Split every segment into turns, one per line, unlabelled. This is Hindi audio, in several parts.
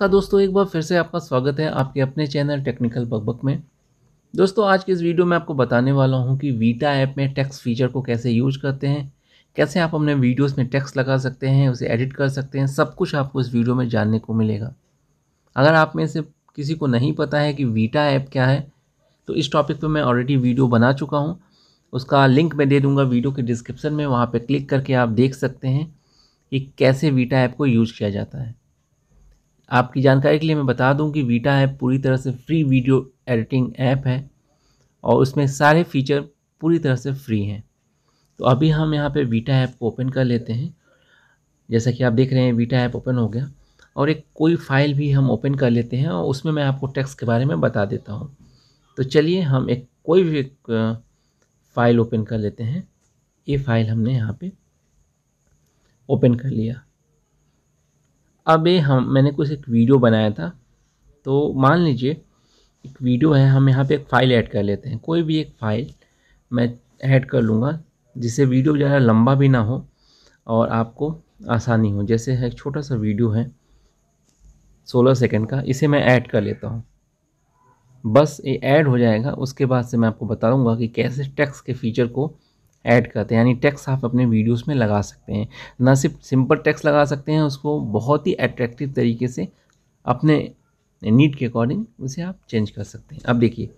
का दोस्तों एक बार फिर से आपका स्वागत है आपके अपने चैनल टेक्निकल बकबक में दोस्तों आज के इस वीडियो में आपको बताने वाला हूं कि वीटा ऐप में टेक्स्ट फीचर को कैसे यूज करते हैं कैसे आप अपने वीडियोस में टेक्स्ट लगा सकते हैं उसे एडिट कर सकते हैं सब कुछ आपको इस वीडियो में जानने को मिलेगा अगर आप में से किसी को नहीं पता है कि वीटा ऐप क्या है तो इस टॉपिक पर मैं ऑलरेडी वीडियो बना चुका हूँ उसका लिंक मैं दे दूँगा वीडियो के डिस्क्रिप्सन में वहाँ पर क्लिक करके आप देख सकते हैं कि कैसे वीटा ऐप को यूज किया जाता है आपकी जानकारी के लिए मैं बता दूं कि वीटा ऐप पूरी तरह से फ्री वीडियो एडिटिंग ऐप है और उसमें सारे फीचर पूरी तरह से फ्री हैं तो अभी हम यहाँ पे वीटा ऐप को ओपन कर लेते हैं जैसा कि आप देख रहे हैं वीटा ऐप ओपन हो गया और एक कोई फाइल भी हम ओपन कर लेते हैं और उसमें मैं आपको टैक्स के बारे में बता देता हूँ तो चलिए हम एक कोई भी एक फाइल ओपन कर लेते हैं ये फाइल हमने यहाँ पे ओपन कर लिया अब ये हम मैंने कुछ एक वीडियो बनाया था तो मान लीजिए एक वीडियो है हम यहाँ पे एक फ़ाइल ऐड कर लेते हैं कोई भी एक फ़ाइल मैं ऐड कर लूँगा जिससे वीडियो ज़्यादा लंबा भी ना हो और आपको आसानी हो जैसे है एक छोटा सा वीडियो है सोलह सेकेंड का इसे मैं ऐड कर लेता हूँ बस ये ऐड हो जाएगा उसके बाद से मैं आपको बताऊँगा कि कैसे टैक्स के फीचर को ऐड करते हैं यानी टैक्स आप अपने वीडियोस में लगा सकते हैं ना सिर्फ सिंपल टैक्स लगा सकते हैं उसको बहुत ही अट्रैक्टिव तरीके से अपने नीड के अकॉर्डिंग उसे आप चेंज कर सकते हैं अब देखिए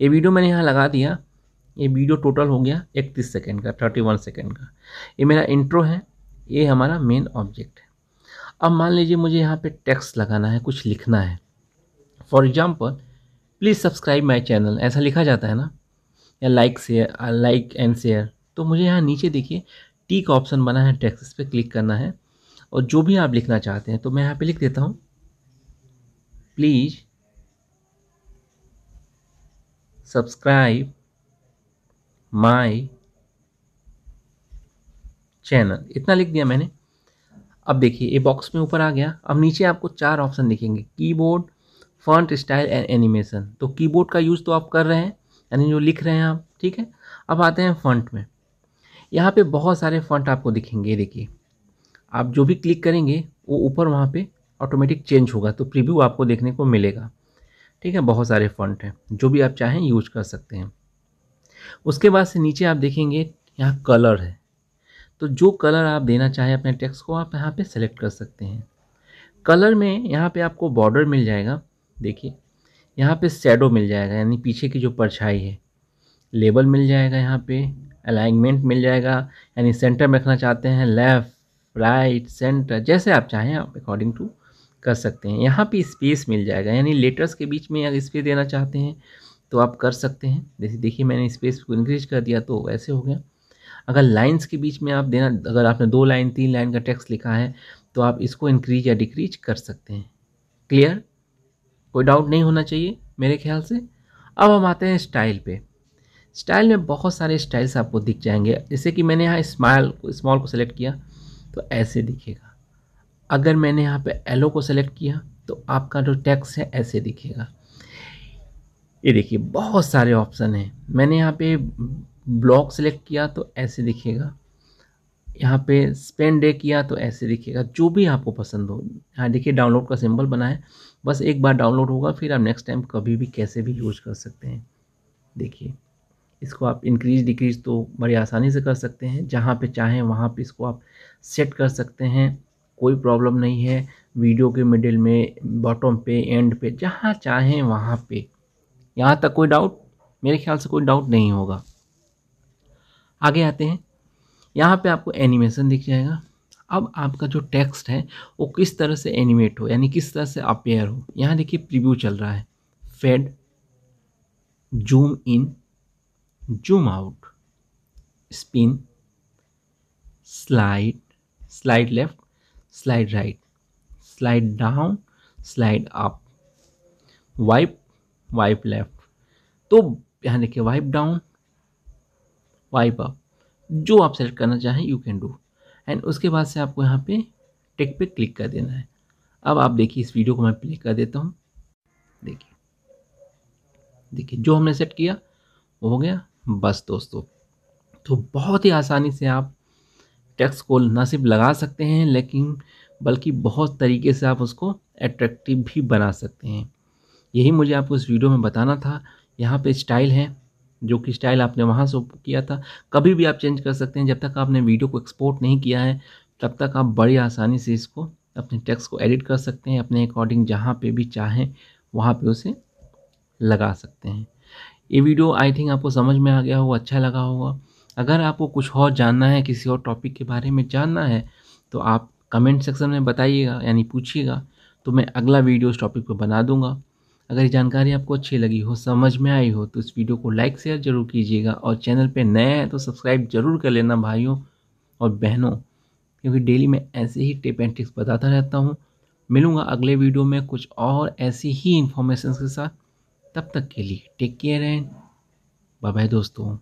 ये वीडियो मैंने यहाँ लगा दिया ये वीडियो टोटल हो गया इकतीस सेकेंड का थर्टी वन सेकेंड का ये मेरा इंट्रो है ये हमारा मेन ऑब्जेक्ट है अब मान लीजिए मुझे यहाँ पर टैक्स लगाना है कुछ लिखना है for example please subscribe my channel ऐसा लिखा जाता है ना या like share like and share तो मुझे यहाँ नीचे देखिए टी का ऑप्शन बना है टेक्स्ट पे क्लिक करना है और जो भी आप लिखना चाहते हैं तो मैं यहाँ पे लिख देता हूँ प्लीज़ सब्सक्राइब माय चैनल इतना लिख दिया मैंने अब देखिए ये बॉक्स में ऊपर आ गया अब नीचे आपको चार ऑप्शन दिखेंगे keyboard font style and animation तो कीबोर्ड का यूज़ तो आप कर रहे हैं यानी जो लिख रहे हैं आप ठीक है अब आते हैं फॉन्ट में यहाँ पे बहुत सारे फंट आपको दिखेंगे देखिए आप जो भी क्लिक करेंगे वो ऊपर वहाँ पे ऑटोमेटिक चेंज होगा तो प्रीव्यू आपको देखने को मिलेगा ठीक है बहुत सारे फंट हैं जो भी आप चाहें यूज कर सकते हैं उसके बाद से नीचे आप देखेंगे यहाँ कलर है तो जो कलर आप देना चाहें अपने टेक्स्ट को आप यहाँ पर सेलेक्ट कर सकते हैं कलर में यहाँ पर आपको बॉर्डर मिल जाएगा देखिए यहाँ पे शेडो मिल जाएगा यानी पीछे की जो परछाई है लेबल मिल जाएगा यहाँ पे अलाइनमेंट मिल जाएगा यानी सेंटर में रखना चाहते हैं लेफ़्ट राइट सेंटर जैसे आप चाहें आप अकॉर्डिंग टू कर सकते हैं यहाँ पे स्पेस मिल जाएगा यानी लेटर्स के बीच में अगर स्पेस देना चाहते हैं तो आप कर सकते हैं जैसे देखिए मैंने स्पेस को इंक्रीज कर दिया तो वैसे हो गया अगर लाइंस के बीच में आप देना अगर आपने दो लाइन तीन लाइन का टेक्स्ट लिखा है तो आप इसको इंक्रीज या डिक्रीज कर सकते हैं क्लियर कोई डाउट नहीं होना चाहिए मेरे ख्याल से अब हम आते हैं स्टाइल पर स्टाइल में बहुत सारे स्टाइल्स आपको दिख जाएंगे जैसे कि मैंने यहाँ स्माइल स्मॉल को सेलेक्ट किया तो ऐसे दिखेगा अगर मैंने यहाँ पे एलो को सेलेक्ट किया तो आपका जो टैक्स है ऐसे दिखेगा ये देखिए बहुत सारे ऑप्शन हैं मैंने यहाँ पे ब्लॉक सेलेक्ट किया तो ऐसे दिखेगा यहाँ पे स्पेंड डे किया तो ऐसे दिखेगा जो भी आपको पसंद हो यहाँ देखिए डाउनलोड का सिंबल बना है बस एक बार डाउनलोड होगा फिर आप नेक्स्ट टाइम कभी भी कैसे भी यूज कर सकते हैं देखिए इसको आप इंक्रीज डिक्रीज तो बड़ी आसानी से कर सकते हैं जहाँ पे चाहें वहाँ पे इसको आप सेट कर सकते हैं कोई प्रॉब्लम नहीं है वीडियो के मिडिल में बॉटम पे एंड पे जहाँ चाहें वहाँ पे यहाँ तक कोई डाउट मेरे ख्याल से कोई डाउट नहीं होगा आगे आते हैं यहाँ पे आपको एनिमेशन दिख जाएगा अब आपका जो टेक्स्ट है वो किस तरह से एनिमेट हो यानी किस तरह से अपेयर हो यहाँ देखिए प्रीव्यू चल रहा है fade zoom in zoom out spin slide slide left slide right slide down slide up wipe wipe left तो यहाँ देखिए वाइप डाउन वाइप अप जो आप सेलेक्ट करना चाहें यू कैन डू एंड उसके बाद से आपको यहाँ पे टेक पे क्लिक कर देना है अब आप देखिए इस वीडियो को मैं प्ले कर देता हूँ देखिए देखिए जो हमने सेट किया वो हो गया बस दोस्तों तो बहुत ही आसानी से आप टैक्स को न सिर्फ लगा सकते हैं लेकिन बल्कि बहुत तरीके से आप उसको एट्रैक्टिव भी बना सकते हैं यही मुझे आपको इस वीडियो में बताना था यहाँ पे स्टाइल है जो कि स्टाइल आपने वहाँ से किया था कभी भी आप चेंज कर सकते हैं जब तक आपने वीडियो को एक्सपोर्ट नहीं किया है तब तक आप बड़ी आसानी से इसको अपने टेक्स्ट को एडिट कर सकते हैं अपने अकॉर्डिंग जहाँ पे भी चाहें वहाँ पे उसे लगा सकते हैं ये वीडियो आई थिंक आपको समझ में आ गया होगा अच्छा लगा होगा अगर आपको कुछ और जानना है किसी और टॉपिक के बारे में जानना है तो आप कमेंट सेक्शन में बताइएगा यानी पूछिएगा तो मैं अगला वीडियो उस टॉपिक पर बना दूंगा अगर ये जानकारी आपको अच्छी लगी हो समझ में आई हो तो इस वीडियो को लाइक शेयर जरूर कीजिएगा और चैनल पे नए हैं तो सब्सक्राइब जरूर कर लेना भाइयों और बहनों क्योंकि डेली मैं ऐसे ही टिप एंड ट्रिक्स बताता रहता हूँ मिलूँगा अगले वीडियो में कुछ और ऐसी ही इन्फॉर्मेशन के साथ तब तक के लिए take care and bye bye दोस्तों